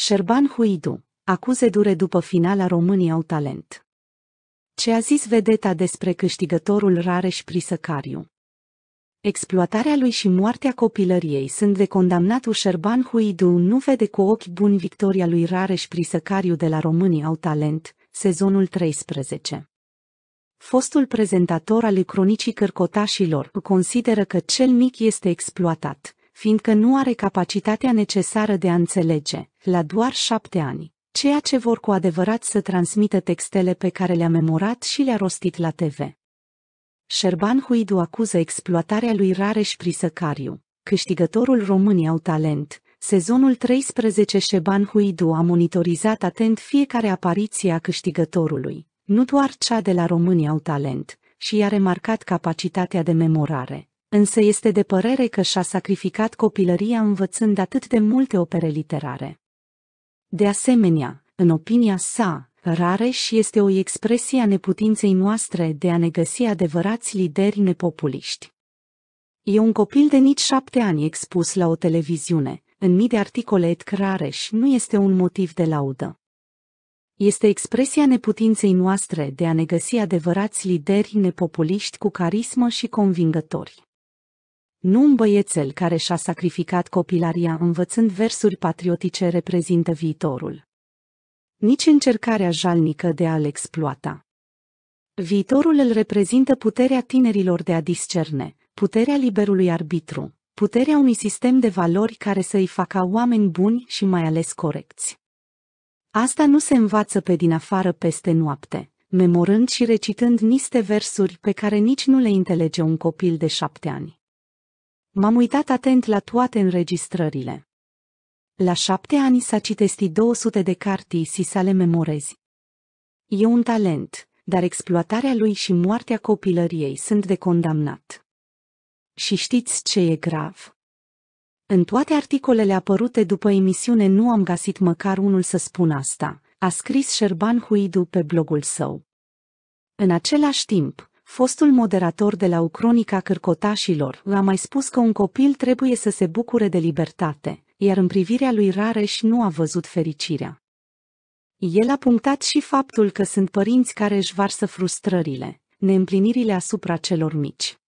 Șerban Huidu, acuze dure după finala României au talent. Ce a zis vedeta despre câștigătorul Rareș Prisăcariu? Exploatarea lui și moartea copilăriei sunt de condamnatul Șerban Huidu nu vede cu ochi buni victoria lui Rareș Prisăcariu de la România au talent, sezonul 13. Fostul prezentator al cronicii cărcotașilor consideră că cel mic este exploatat, fiindcă nu are capacitatea necesară de a înțelege, la doar șapte ani, ceea ce vor cu adevărat să transmită textele pe care le-a memorat și le-a rostit la TV. Șerban Huidu acuză exploatarea lui Rareș Prisăcariu, câștigătorul România au talent, sezonul 13 Șerban Huidu a monitorizat atent fiecare apariție a câștigătorului, nu doar cea de la România au talent, și i-a remarcat capacitatea de memorare, însă este de părere că și-a sacrificat copilăria învățând atât de multe opere literare. De asemenea, în opinia sa, rare și este o expresie a neputinței noastre de a ne găsi adevărați lideri nepopuliști. E un copil de nici șapte ani expus la o televiziune, în mii de articole et Rareș nu este un motiv de laudă. Este expresia neputinței noastre de a ne găsi adevărați lideri nepopuliști cu carismă și convingători. Nu un băiețel care și-a sacrificat copilaria învățând versuri patriotice reprezintă viitorul. Nici încercarea jalnică de a-l exploata. Viitorul îl reprezintă puterea tinerilor de a discerne, puterea liberului arbitru, puterea unui sistem de valori care să i facă oameni buni și mai ales corecți. Asta nu se învață pe din afară peste noapte, memorând și recitând niște versuri pe care nici nu le înțelege un copil de șapte ani. M-am uitat atent la toate înregistrările. La șapte ani s-a citestit 200 de cartii și si să le memorezi. E un talent, dar exploatarea lui și moartea copilăriei sunt de condamnat. Și știți ce e grav? În toate articolele apărute după emisiune nu am găsit măcar unul să spun asta, a scris Șerban Huidu pe blogul său. În același timp, fostul moderator de la Ucronica Cârcotașilor, a mai spus că un copil trebuie să se bucure de libertate, iar în privirea lui Rareș nu a văzut fericirea. El a punctat și faptul că sunt părinți care își varsă frustrările, neîmplinirile asupra celor mici.